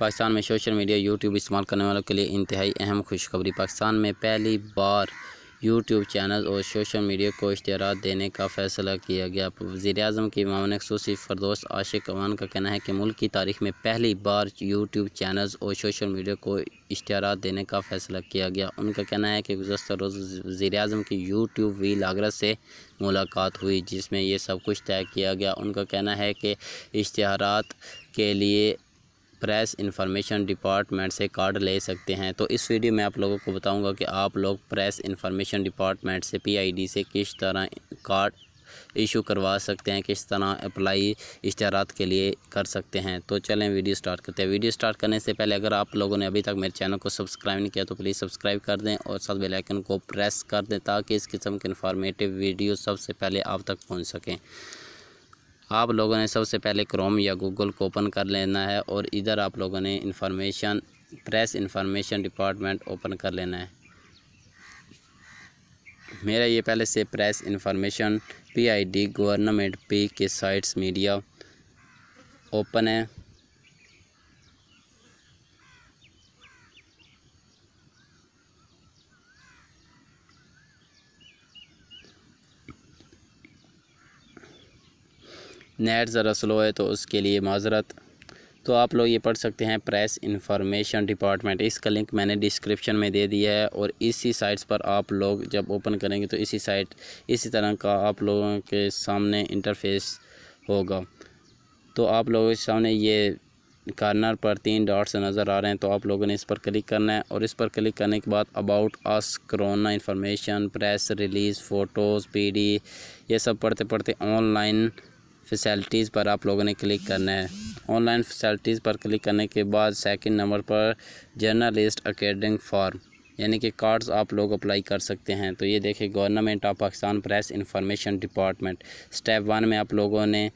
पाकिस्तान में social media YouTube इस्तेमाल करने वालों के लिए इंतहाई अहम खुशखबरी पाकिस्तान में पहली बार यूट्यूब चैनल और सोशल मीडिया को इश्तार देने का फैसला किया गया वजी अजम की मामन खसूसी फरदोस आशिक अवान का कहना है कि मुल्क की तारीख में पहली बार यूट्यूब चैनल और सोशल मीडिया को इश्तार देने का फैसला किया गया उनका कहना है कि गुजशत रोज़ वजी अजम की यूट्यूब वी लागरत से मुलाकात हुई जिसमें यह सब कुछ तय किया गया उनका कहना है कि इश्तहार के लिए प्रेस इन्फॉर्मेशन डिपार्टमेंट से कार्ड ले सकते हैं तो इस वीडियो में आप लोगों को बताऊंगा कि आप लोग प्रेस इन्फॉर्मेशन डिपार्टमेंट से पीआईडी से किस तरह कार्ड इशू करवा सकते हैं किस तरह अप्लाई इश्तारात के लिए कर सकते हैं तो चलें वीडियो स्टार्ट करते हैं वीडियो स्टार्ट करने से पहले अगर आप लोगों ने अभी तक मेरे चैनल को सब्सक्राइब नहीं किया तो प्लीज़ सब्सक्राइब कर दें और साथ बेल आइकन को प्रेस कर दें ताकि इस किस्म के इन्फॉर्मेटिव वीडियो सबसे पहले आप तक पहुँच सकें आप लोगों ने सबसे पहले क्रोम या गूगल को ओपन कर लेना है और इधर आप लोगों ने information press information department open कर लेना है मेरा ये पहले से press information PID government P K sites media open है नेट ज़रा स्लो है तो उसके लिए माजरत तो आप लोग ये पढ़ सकते हैं प्रेस इंफॉर्मेशन डिपार्टमेंट इसका लिंक मैंने डिस्क्रिप्शन में दे दिया है और इसी साइट्स पर आप लोग जब ओपन करेंगे तो इसी साइट इसी तरह का आप लोगों के सामने इंटरफेस होगा तो आप लोगों के सामने ये कार्नर पर तीन डॉट्स नज़र आ रहे हैं तो आप लोगों ने इस पर क्लिक करना है और इस पर क्लिक करने के बाद about us corona information press release photos पी ये सब पढ़ते पढ़ते ऑनलाइन फैसिलिटीज़ पर आप लोगों ने क्लिक करना है ऑनलाइन फैसिलिटीज़ पर क्लिक करने के बाद सेकंड नंबर पर जर्नलिस्ट अकेडमिक फॉर्म यानी कि कार्ड्स आप लोग अप्लाई कर सकते हैं तो ये देखें government of Pakistan press information department step one में आप लोगों ने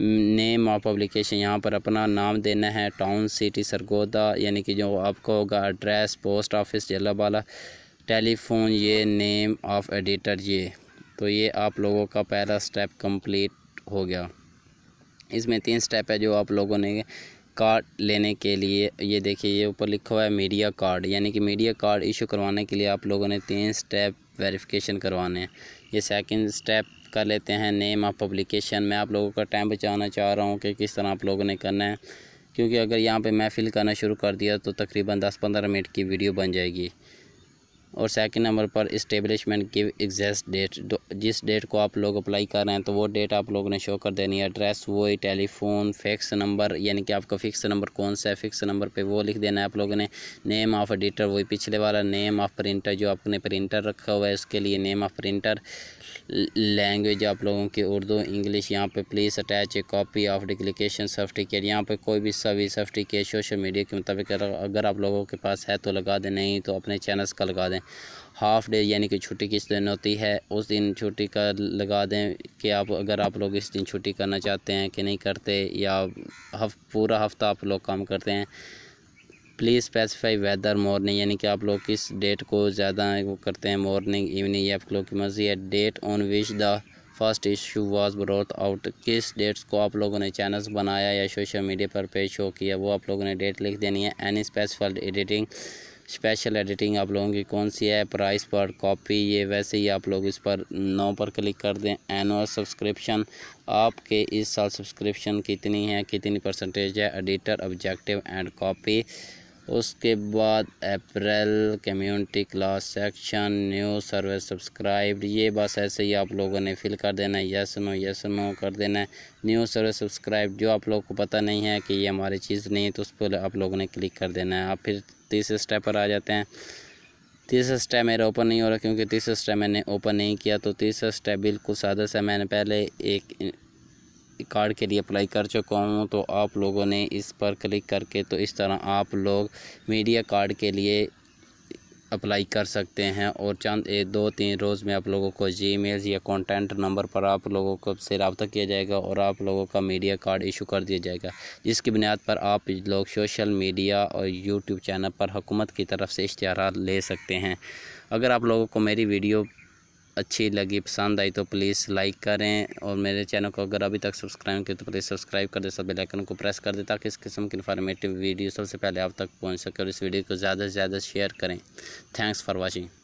नेम ऑफ पब्लिकेशन यहाँ पर अपना नाम देना है टाउन सिटी सरगोदा यानी कि जो आपको होगा एड्रेस पोस्ट ऑफिस जलाबाला टेलीफोन ये नेम ऑफ एडिटर ये तो ये आप लोगों का पहला स्टेप कंप्लीट हो गया इसमें तीन स्टेप है जो आप लोगों ने कार्ड लेने के लिए ये देखिए ये ऊपर लिखा हुआ है मीडिया कार्ड यानी कि मीडिया कार्ड इशू करवाने के लिए आप लोगों ने तीन स्टेप वेरिफिकेशन करवाने हैं ये सेकंड स्टेप कर लेते हैं नेम ऑफ पब्लिकेशन मैं आप लोगों का टाइम बचाना चाह रहा हूँ कि किस तरह आप लोगों ने करना है क्योंकि अगर यहाँ पे मैं फिल करना शुरू कर दिया तो तकरीबन दस पंद्रह मिनट की वीडियो बन जाएगी और सेकंड नंबर पर इस्टेब्लिशमेंट की एग्जैक्ट डेट जिस डेट को आप लोग अप्लाई कर रहे हैं तो वो डेट आप लोगों ने शो कर देनी है एड्रेस वही टेलीफोन फिक्स नंबर यानी कि आपका फिक्स नंबर कौन सा है फिक्स नंबर पे वो लिख देना है आप लोगों ने नेम ऑफ़ एडिटर वही पिछले वाला नेम ऑफ़ प्रिंटर जो आपने प्रिंटर रखा हुआ है उसके लिए नेम ऑफ़ प्रिंटर लैंग्वेज आप लोगों की उर्दू इंग्लिश यहाँ पर please attach a copy of declaration certificate यहाँ पर कोई भी सभी सर्टिफिकेट सोशल मीडिया के मुताबिक अगर आप लोगों के पास है तो लगा दें नहीं तो अपने चैनल्स का लगा दें हाफ़ डे यानी कि छुट्टी किस दिन होती है उस दिन छुट्टी का लगा दें कि आप अगर आप लोग इस दिन छुट्टी करना चाहते हैं कि नहीं करते या हफ, पूरा हफ्ता आप लोग काम करते हैं प्लीज़ स्पेसिफाई वेदर मॉर्निंग यानी कि आप लोग किस डेट को ज़्यादा वो करते हैं मॉर्निंग इवनिंग या आप लोग की मर्ज़ी है date on which the first issue was brought out किस डेट्स को आप लोगों ने चैनल्स बनाया या सोशल मीडिया पर पेश हो किया वो आप लोगों ने डेट लिख देनी है any specified editing special editing आप लोगों की कौन सी है प्राइस पर कॉपी ये वैसे ही आप लोग इस पर नौ पर क्लिक कर दें एनुअल सब्सक्रिप्शन आपके इस साल सब्सक्रिप्शन कितनी है कितनी परसेंटेज है एडिटर ऑब्जेक्टिव एंड कॉपी उसके बाद April community class section new service subscribe ये बस ऐसे ही आप लोगों ने फिल कर देना है यस नो यस नो कर देना है न्यू सर्विस सब्सक्राइब जो आप लोगों को पता नहीं है कि ये हमारी चीज़ नहीं है तो उस पर आप लोगों ने क्लिक कर देना है आप फिर तीसरे स्टेप पर आ जाते हैं तीसरा स्टेप मेरा ओपन नहीं हो रहा क्योंकि तीसरा स्टेप मैंने ओपन नहीं किया तो तीसरा स्टेप बिल्कुल सादा सा मैंने पहले एक कार्ड के लिए अप्लाई कर चुका हूँ तो आप लोगों ने इस पर क्लिक करके तो इस तरह आप लोग मीडिया कार्ड के लिए अप्लाई कर सकते हैं और चंद एक दो तीन रोज़ में आप लोगों को जी मेल या कॉन्टैक्ट नंबर पर आप लोगों को से रबता किया जाएगा और आप लोगों का मीडिया कार्ड इशू कर दिया जाएगा जिसकी बुनियाद पर आप लोग सोशल मीडिया और यूट्यूब चैनल पर हुकूमत की तरफ से इश्तहार ले सकते हैं अगर आप लोगों को मेरी वीडियो अच्छी लगी पसंद आई तो प्लीज़ लाइक करें और मेरे चैनल को अगर अभी तक सब्सक्राइब किया तो प्लीज़ सब्सक्राइब कर दे सब बेलाइकन को प्रेस कर दे ताकि इस किस्म की इन्फॉर्मेटिव वीडियो सबसे पहले आप तक पहुँच सके और इस वीडियो को ज़्यादा से ज़्यादा शेयर करें थैंक्स फॉर वॉचिंग